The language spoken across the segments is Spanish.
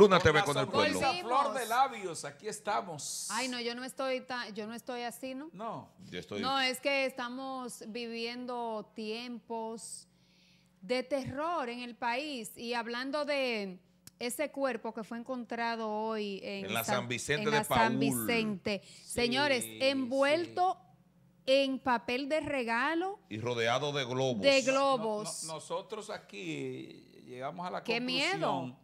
Luna TV con el pueblo. flor de labios, aquí estamos. Ay, no, yo no estoy yo no estoy así, ¿no? No, yo estoy. No, es que estamos viviendo tiempos de terror en el país y hablando de ese cuerpo que fue encontrado hoy en, la San, Vicente de Vicente. Señores, envuelto en papel de regalo. Y rodeado de globos. De globos. nosotros aquí llegamos a la Qué conclusión miedo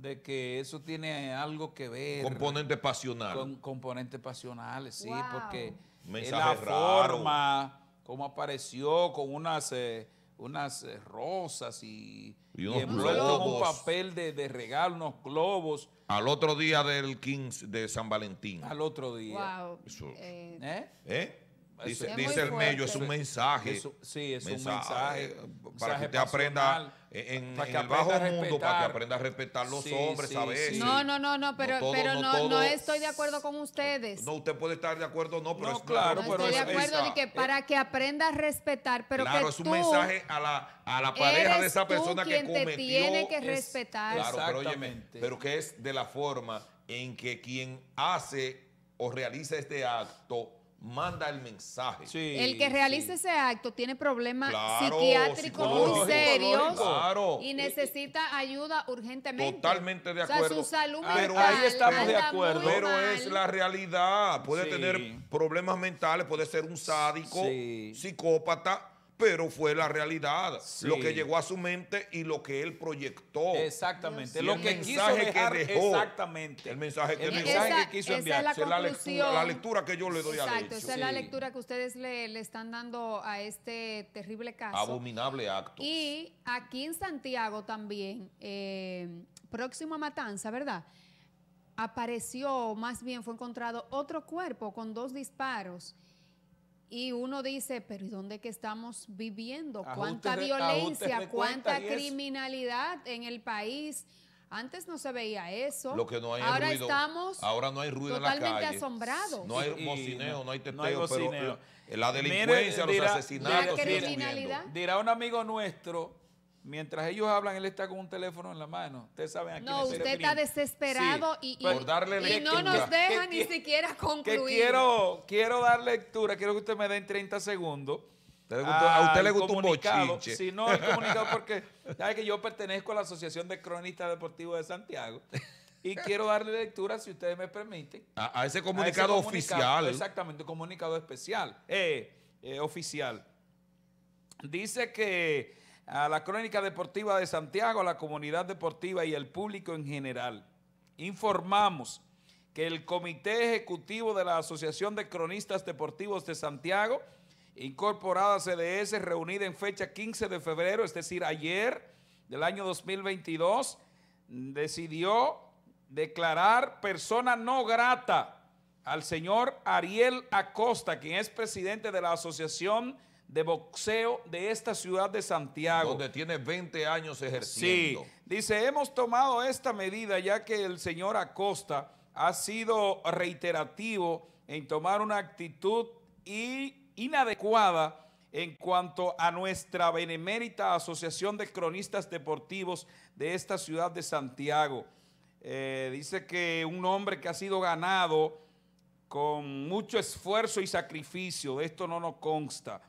de que eso tiene algo que ver. Componente pasional. Con componentes pasionales, sí, porque es la forma como apareció con unas, eh, unas eh, rosas y, y, un papel de, de, regalo, unos globos. Al otro día del 15 de San Valentín. Al otro día. ¿Eh? ¿Eh? Dice, el medio, es un mensaje. sí, es un mensaje. Eh, para que usted aprenda en, el bajo mundo, para que aprenda a respetar los hombres a veces. No, no, no, no, pero, no, pero no, no, estoy de acuerdo con ustedes. No, usted puede estar de acuerdo, no, pero es claro. pero estoy es, de acuerdo que eh, para que aprenda a respetar, pero claro, es un mensaje a la, a la pareja de esa persona que cometió. Te tiene que respetar. Claro, pero pero que es de la forma en que quien hace o realiza este acto manda el mensaje. el que realice ese acto tiene problemas psiquiátricos muy serios y necesita ayuda urgentemente. Totalmente de acuerdo. su salud mental pero ahí estamos de acuerdo. Pero es la realidad. Puede tener problemas mentales, puede ser un sádico, psicópata pero fue la realidad, lo que llegó a su mente y lo que él proyectó. Exactamente, lo que que dejó, exactamente. El mensaje que, el mensaje que quiso enviar. Esa es la, lectura, que yo le doy Exacto, a Exacto, esa es la lectura que ustedes le, están dando a este terrible caso. Abominable acto. Y aquí en Santiago también, eh, próximo a Matanza, ¿verdad?, apareció, más bien fue encontrado otro cuerpo con dos disparos y uno dice, pero ¿y dónde que estamos viviendo? Ah, ¿Cuánta ah, violencia, cuánta criminalidad en el país? Antes no se veía eso. Lo que no hay ahora estamos ahora no totalmente asombrados. No hay mocineo, no hay tepeo. pero eh, la delincuencia, los asesinatos. Dirá un amigo nuestro Mientras ellos hablan, él está con un teléfono en la mano. Ustedes saben a quién No, usted está desesperado y, no nos deja ni siquiera concluir. quiero, quiero dar lectura, quiero que usted me den 30 segundos. a usted le gustó un bochinche. Si no, el comunicado porque sabe que yo pertenezco a la Asociación de Cronistas Deportivos de Santiago y quiero darle lectura, si ustedes me permiten. A, ese comunicado oficial. exactamente, un comunicado especial, eh, eh, oficial. Dice que a la Crónica Deportiva de Santiago, a la comunidad deportiva y al público en general. Informamos que el Comité Ejecutivo de la Asociación de Cronistas Deportivos de Santiago, incorporada a CDS, reunida en fecha 15 de febrero, es decir, ayer del año 2022, decidió declarar persona no grata al señor Ariel Acosta, quien es presidente de la Asociación de boxeo de esta ciudad de Santiago. Donde tiene 20 años ejerciendo. dice, hemos tomado esta medida ya que el señor Acosta ha sido reiterativo en tomar una actitud inadecuada en cuanto a nuestra benemérita Asociación de Cronistas Deportivos de esta ciudad de Santiago. Eh, dice que un hombre que ha sido ganado con mucho esfuerzo y sacrificio, esto no nos consta,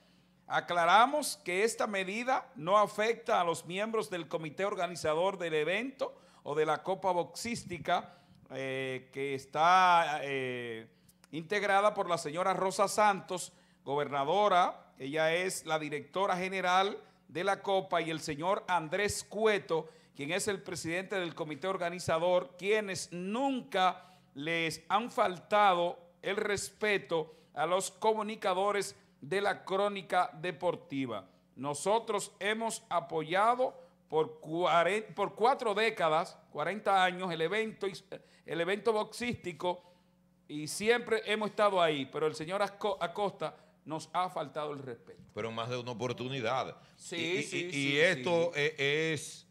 Aclaramos que esta medida no afecta a los miembros del comité organizador del evento o de la Copa Boxística eh, que está eh, integrada por la señora Rosa Santos, gobernadora, ella es la directora general de la Copa, y el señor Andrés Cueto, quien es el presidente del comité organizador, quienes nunca les han faltado el respeto a los comunicadores de la crónica deportiva. Nosotros hemos apoyado por, por cuatro décadas, 40 años, el evento, el evento boxístico y siempre hemos estado ahí, pero el señor Acosta nos ha faltado el respeto. Pero más de una oportunidad. Sí, y, sí, esto e, es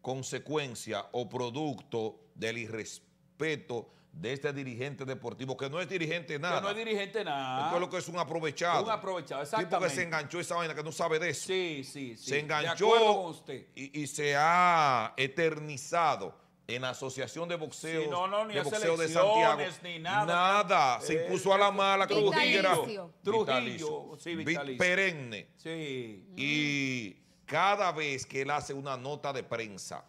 consecuencia o producto del irrespeto de este dirigente deportivo, que no es dirigente nada. Que no es dirigente nada. es lo que es un aprovechado. Un aprovechado, exactamente. Tipo que se enganchó esa vaina, que no sabe de eso. Sí, sí, sí. Se enganchó Y, se ha eternizado en la Asociación de Boxeo, no, no, ni de, boxeo de Santiago. nada. Se impuso a la mala Trujillo. Trujillo, sí, Perenne. Sí. Y cada vez que él hace una nota de prensa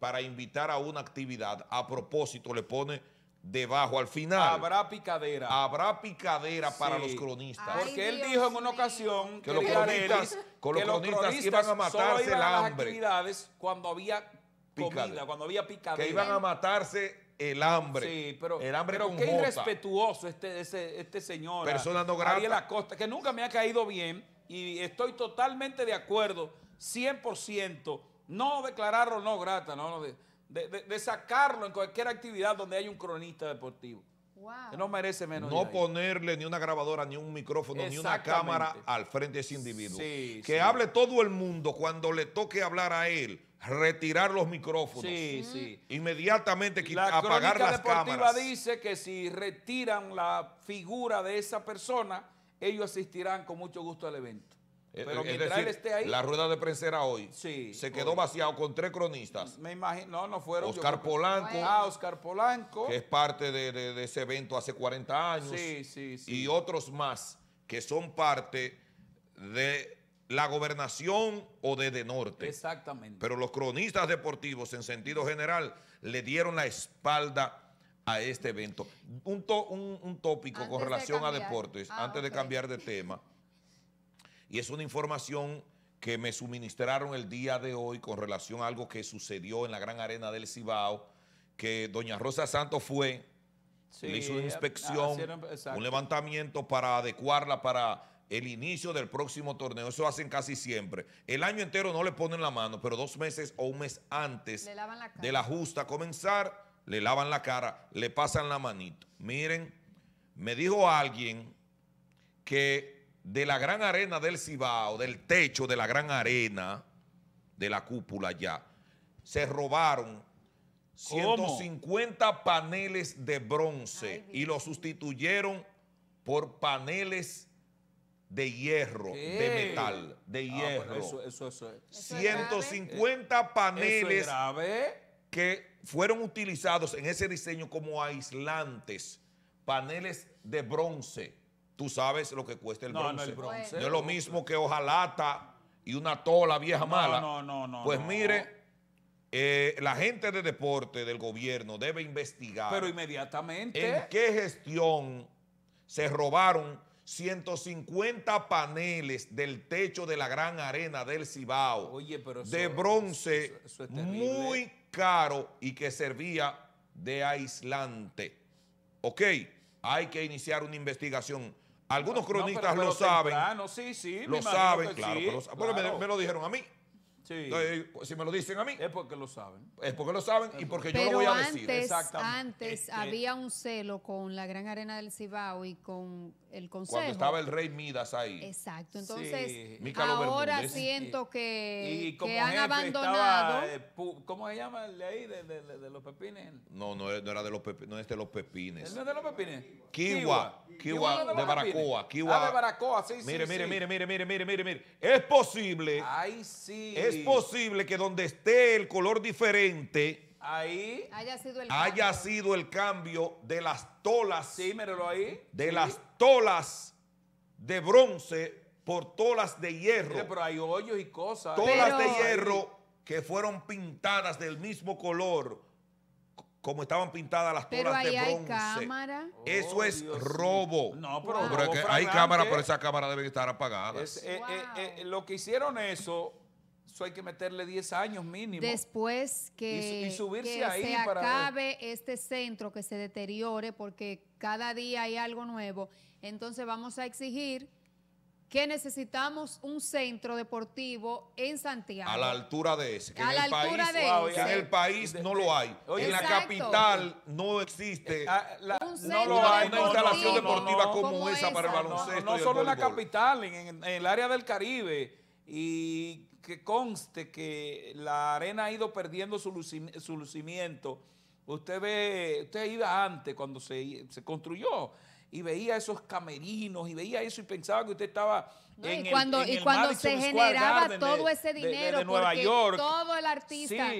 para invitar a una actividad, a propósito le pone debajo al final. Habrá picadera. Habrá picadera para los cronistas. Porque él dijo en una ocasión que, los, cronistas, que los cronistas, iban a matarse el hambre. cuando había comida, cuando había picadera. Que iban a matarse el hambre. Sí, pero, el hambre pero qué irrespetuoso este, este, este señor. Persona no grata. que nunca me ha caído bien y estoy totalmente de acuerdo, 100%, no declararlo no grata, no, no de, sacarlo en cualquier actividad donde hay un cronista deportivo. no merece menos. No ponerle ni una grabadora, ni un micrófono, ni una cámara al frente de ese individuo. que hable todo el mundo cuando le toque hablar a él. Retirar los micrófonos. Sí, Inmediatamente la apagar las cámaras. La deportiva dice que si retiran la figura de esa persona, ellos asistirán con mucho gusto al evento. Pero La rueda de prensa era hoy. Se quedó vaciado con tres cronistas. Me imagino. No, no fueron. Ah, Oscar Polanco. Oscar Polanco. es parte de, ese evento hace 40 años. Y otros más que son parte de la gobernación o de, de norte. Exactamente. Pero los cronistas deportivos, en sentido general, le dieron la espalda a este evento. Un, un, tópico con relación a deportes, ah, antes de cambiar de tema. Y es una información que me suministraron el día de hoy con relación a algo que sucedió en la Gran Arena del Cibao, que doña Rosa Santos fue, le hizo una inspección, un levantamiento para adecuarla para el inicio del próximo torneo. Eso hacen casi siempre. El año entero no le ponen la mano, pero dos meses o un mes antes de la justa comenzar, le lavan la cara, le pasan la manito. Miren, me dijo alguien que de la gran arena del Cibao, del techo de la gran arena de la cúpula ya, se robaron 150 paneles de bronce y los sustituyeron por paneles de hierro, de metal, de ah, hierro. 150 eh, paneles que fueron utilizados en ese diseño como aislantes, paneles de bronce tú sabes lo que cuesta el bronce. No, es lo mismo que hojalata y una tola vieja mala. No, no, no. Pues mire, eh, la gente de deporte del gobierno debe investigar. Pero inmediatamente. ¿En qué gestión se robaron 150 paneles del techo de la gran arena del Cibao? Oye, pero de bronce muy caro y que servía de aislante. Ok, hay que iniciar una investigación. Algunos cronistas lo saben. Lo saben, claro, Bueno, me, lo dijeron a mí si me lo dicen a mí. Es porque lo saben. Es porque lo saben y porque yo lo voy a decir. Exactamente. Antes había un celo con la Gran Arena del Cibao y con el Consejo. Cuando estaba el Rey Midas ahí. Exacto. Entonces, ahora siento que, que han abandonado. ¿Cómo se llama el de ahí, de, los pepines? No, no, no era de los pepines. No es de los pepines. ¿El no es de los pepines? Kiwa. Kiwa, de Baracoa. Kiwa. Ah, de Baracoa, sí, mire, sí. Mire, mire, mire, mire, mire, mire, mire. Es posible. Ay, sí es posible que donde esté el color diferente, ahí haya sido el cambio, de las tolas. Sí, ahí. De las tolas de bronce por tolas de hierro. pero hay hoyos y cosas. Tolas de hierro que fueron pintadas del mismo color como estaban pintadas las tolas de bronce. Hay cámara. Eso oh, es robo. No, pero, hay cámara, pero esa cámara debe estar apagada. Eh, eh, eh, lo que hicieron eso eso hay que meterle 10 años mínimo. Después que, y, subirse ahí se para acabe este centro, que se deteriore, porque cada día hay algo nuevo, entonces vamos a exigir que necesitamos un centro deportivo en Santiago. A la altura de ese. en el país, no lo hay. en la capital no existe. Ah, no lo hay. Una instalación deportiva como, esa para el baloncesto. No, solo en la capital, en el área del Caribe y que conste que la arena ha ido perdiendo su, lucimiento. Usted ve, usted iba antes cuando se, construyó y veía esos camerinos y veía eso y pensaba que usted estaba en y cuando, el, y cuando se generaba todo ese dinero Nueva York. todo el artista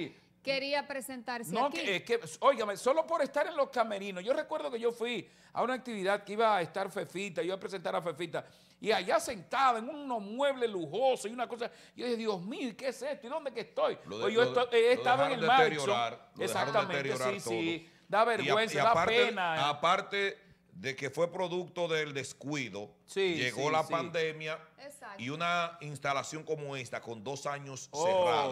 quería presentarse no, es Que, que, óigame, solo por estar en los camerinos. Yo recuerdo que yo fui a una actividad que iba a estar Fefita, yo iba a presentar a Fefita y allá sentada en unos muebles lujosos y una cosa. Yo dije, Dios mío, ¿qué es esto? ¿Y dónde que estoy? De, pues yo eh, estaba en el mar Exactamente, sí, sí. Da vergüenza, aparte, da pena. Eh. Aparte de que fue producto del descuido, llegó la pandemia y una instalación como esta, con dos años oh,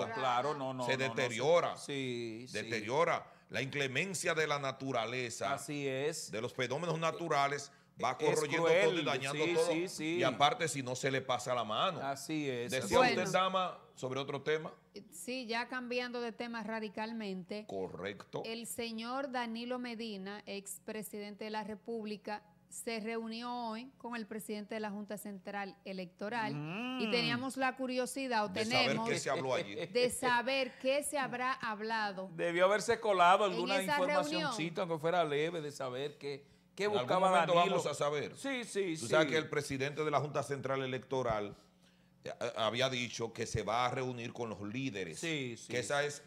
cerrada, se deteriora. sí. deteriora la inclemencia de la naturaleza. Así es. De los fenómenos naturales va corroyendo todo y dañando todo. Y aparte, si no se le pasa la mano. Así es. Decía usted, dama, sobre otro tema. Sí, ya cambiando de tema radicalmente. Correcto. El señor Danilo Medina, expresidente de la República, se reunió hoy con el presidente de la Junta Central Electoral mm. y teníamos la curiosidad o de saber qué se habló allí. de saber qué se habrá hablado. Debió haberse colado alguna informacióncita aunque fuera leve, de saber qué ¿Qué en vamos a saber. Sí, sí, Tú sabes que el presidente de la Junta Central Electoral eh, eh, había dicho que se va a reunir con los líderes. Sí, sí. Que esa es,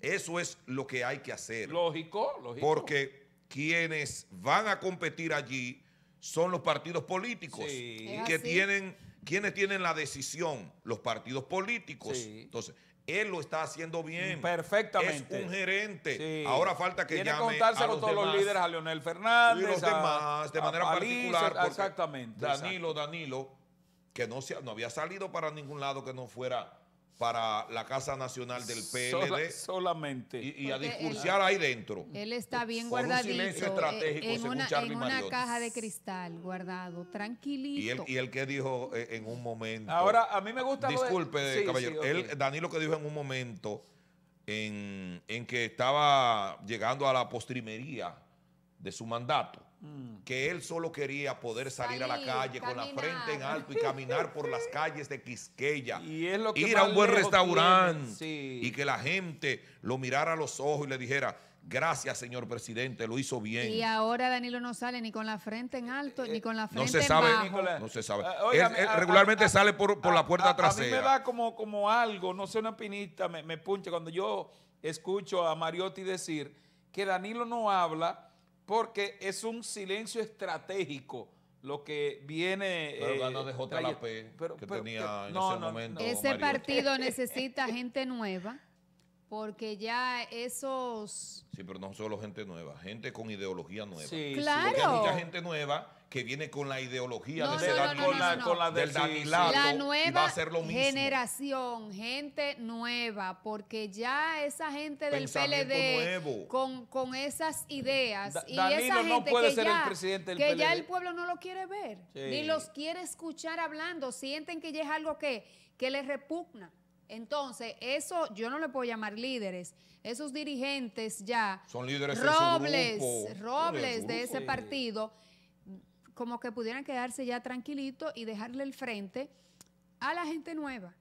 eso es lo que hay que hacer. Lógico, lógico. Porque quienes van a competir allí son los partidos políticos sí. que tienen quienes tienen la decisión, los partidos políticos. Entonces, él lo está haciendo bien. Perfectamente. Es un gerente. Ahora falta que llame a los todos los líderes, a Leonel Fernández. Y los demás, de manera particular. Exactamente. Danilo, Danilo, que no había salido para ningún lado que no fuera para la Casa Nacional del PLD. solamente. Y, a discursar ahí dentro. Él está bien con en una, caja de cristal guardado, tranquilito. Y él, y que dijo eh, en un momento. Ahora, a mí me gusta. Disculpe, caballero. Danilo que dijo en un momento en, en que estaba llegando a la postrimería de su mandato que él solo quería poder salir, a la calle con la frente en alto y caminar por las calles de Quisqueya, y ir a un buen restaurante y que la gente lo mirara a los ojos y le dijera, Gracias, señor presidente, lo hizo bien. Y ahora Danilo no sale ni con la frente en alto, ni con la frente en bajo. no se sabe. Eh, regularmente sale por, la puerta trasera. A mí me da como, como algo, no sé, una pinita, me, me puncha cuando yo escucho a Mariotti decir que Danilo no habla porque es un silencio estratégico lo que viene. Pero eh, de JLP, que tenía en ese momento. Ese partido necesita gente nueva, porque ya esos. Sí, pero no solo gente nueva, gente con ideología nueva. Sí, claro. Porque hay mucha gente nueva que viene con la ideología de la, del Danilato, nueva va a ser lo mismo. generación, gente nueva, porque ya esa gente del PLD con, con, esas ideas y esa gente que, ya, el que ya el pueblo no lo quiere ver, ni los quiere escuchar hablando, sienten que ya es algo que, que les repugna. Entonces, eso yo no le puedo llamar líderes. Esos dirigentes ya, Son líderes Robles, Robles de ese partido, como que pudieran quedarse ya tranquilitos y dejarle el frente a la gente nueva,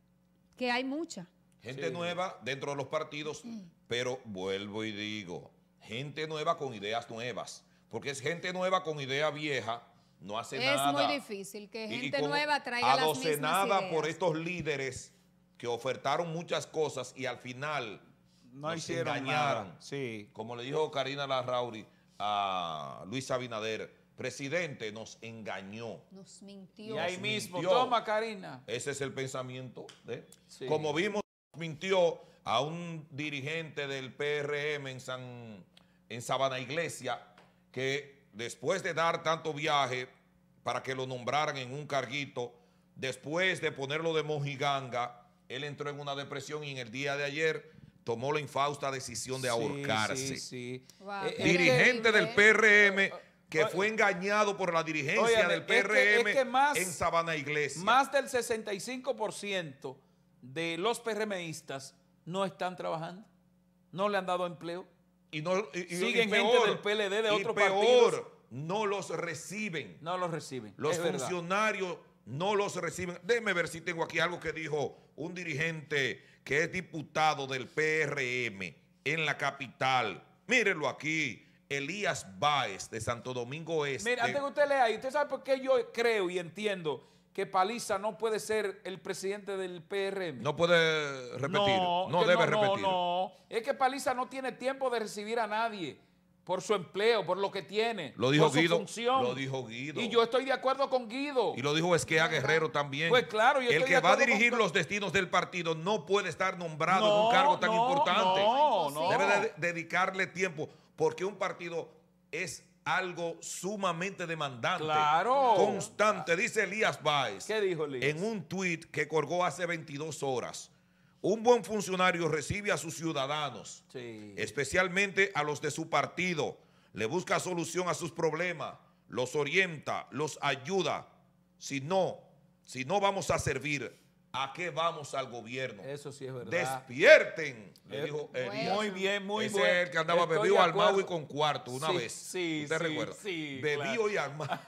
que hay mucha. Gente nueva dentro de los partidos, pero vuelvo y digo, gente nueva con ideas nuevas, porque es gente nueva con idea vieja, no hace nada. Es muy difícil que gente nueva traiga las mismas ideas. por estos líderes que ofertaron muchas cosas y al final no hicieron engañaron. Sí. Como le dijo Karina Larrauri a Luis Abinader, Presidente, nos engañó. Nos mintió. Y ahí mismo, toma, Karina. Ese es el pensamiento. Como vimos, mintió a un dirigente del PRM en, San, en Sabana Iglesia, que después de dar tanto viaje para que lo nombraran en un carguito, después de ponerlo de mojiganga, él entró en una depresión y en el día de ayer tomó la infausta decisión de ahorcarse. Eh, eh, dirigente del PRM oh, que fue engañado por la dirigencia del PRM en Sabana Iglesia. Más del 65% de los PRMistas no están trabajando, no le han dado empleo. Y no, Siguen gente del PLD de otro peor, no los reciben. No los reciben. Los funcionarios no los reciben. Déjeme ver si tengo aquí algo que dijo un dirigente que es diputado del PRM en la capital. Mírenlo aquí Elías Báez de Santo Domingo Este. Mira, antes que usted lea ¿usted sabe por qué yo creo y entiendo que Paliza no puede ser el presidente del PRM? No puede repetir, no, debe repetir. No, no, es que Paliza no tiene tiempo de recibir a nadie por su empleo, por lo que tiene, lo dijo por su función. Lo dijo Guido. Y yo estoy de acuerdo con Guido. Y lo dijo Esquea Guerrero también. Pues claro, yo El que va a dirigir los destinos del partido no puede estar nombrado en un cargo tan importante. No, no. Debe dedicarle tiempo porque un partido es algo sumamente demandante, constante, dice Elías Báez. dijo En un tuit que colgó hace 22 horas. Un buen funcionario recibe a sus ciudadanos, especialmente a los de su partido. Le busca solución a sus problemas, los orienta, los ayuda. Si no, si no vamos a servir, ¿A qué vamos al gobierno? Eso sí es verdad. Despierten, le eh, dijo Muy bien, muy bien. Ese es que andaba bebido, armado y con cuarto una vez. Sí, ¿Usted sí, Sí, bebido y armado.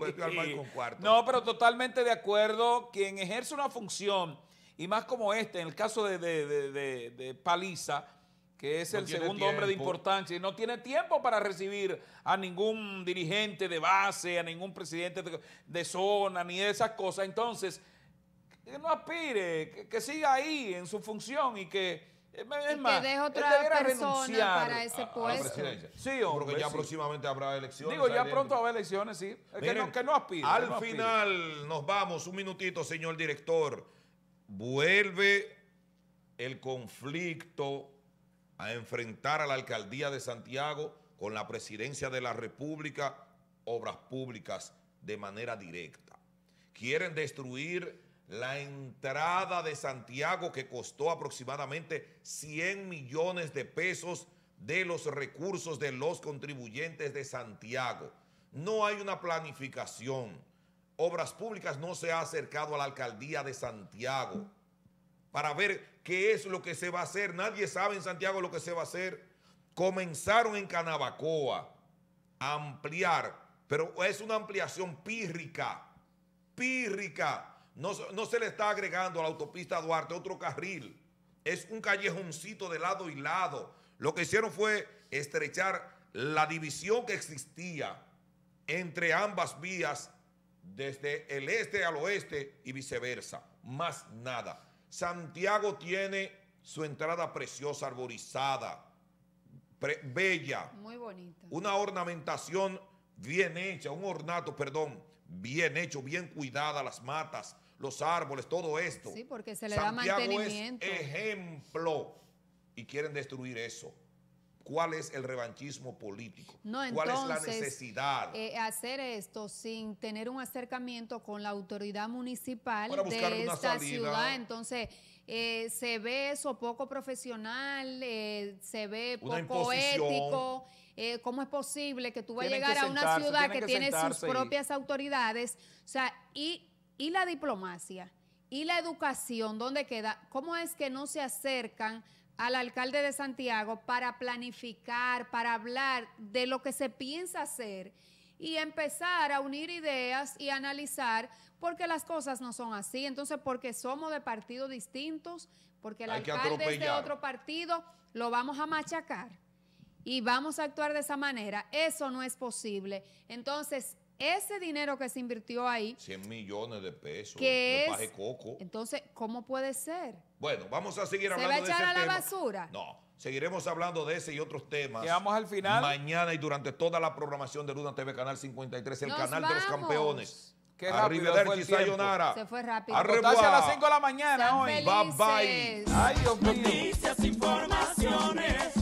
bebido, y con cuarto. No, pero totalmente de acuerdo. Quien ejerce una función, y más como este, en el caso de, Paliza, que es el segundo hombre de importancia, y no tiene tiempo para recibir a ningún dirigente de base, a ningún presidente de zona, ni de esas cosas. Entonces que no aspire, que, siga ahí en su función y que. Es más, que deje otra persona para ese puesto. Sí, hombre, Porque ya próximamente habrá elecciones. Digo, ya pronto habrá elecciones, sí. que, no, aspire. Al final, nos vamos, un minutito, señor director. Vuelve el conflicto a enfrentar a la alcaldía de Santiago con la presidencia de la República, obras públicas de manera directa. Quieren destruir la entrada de Santiago que costó aproximadamente 100 millones de pesos de los recursos de los contribuyentes de Santiago. No hay una planificación. Obras Públicas no se ha acercado a la alcaldía de Santiago para ver qué es lo que se va a hacer. Nadie sabe en Santiago lo que se va a hacer. Comenzaron en Canabacoa a ampliar, pero es una ampliación pírrica, pírrica no, se le está agregando a la autopista Duarte otro carril. Es un callejoncito de lado y lado. Lo que hicieron fue estrechar la división que existía entre ambas vías, desde el este al oeste y viceversa. Más nada. Santiago tiene su entrada preciosa, arborizada, bella. Muy bonita. Una ornamentación bien hecha, un ornato, perdón, bien hecho, bien cuidada, las matas, los árboles, todo esto. Sí, porque se le da mantenimiento. Es ejemplo. Y quieren destruir eso. ¿Cuál es el revanchismo político? No, ¿Cuál es la necesidad? Eh, hacer esto sin tener un acercamiento con la autoridad municipal de esta ciudad. Entonces, eh, se ve eso poco profesional, eh, se ve poco ético. ¿Cómo es posible que tú vayas a llegar a una ciudad que, tiene sus propias autoridades? O sea, y y la diplomacia y la educación, ¿dónde queda? ¿Cómo es que no se acercan al alcalde de Santiago para planificar, para hablar de lo que se piensa hacer y empezar a unir ideas y analizar porque las cosas no son así. Entonces, porque somos de partidos distintos, porque el alcalde es de otro partido, lo vamos a machacar y vamos a actuar de esa manera. Eso no es posible. Entonces, ese dinero que se invirtió ahí. 100 millones de pesos. Que es. coco. Entonces, ¿cómo puede ser? Bueno, vamos a seguir hablando de ese ¿Se va a echar a la basura? No. Seguiremos hablando de ese y otros temas. Llegamos al final. Mañana y durante toda la programación de Luna TV, Canal 53, el canal de los campeones. que Se fue rápido. a las 5 de la mañana hoy. Bye, bye. Noticias, informaciones.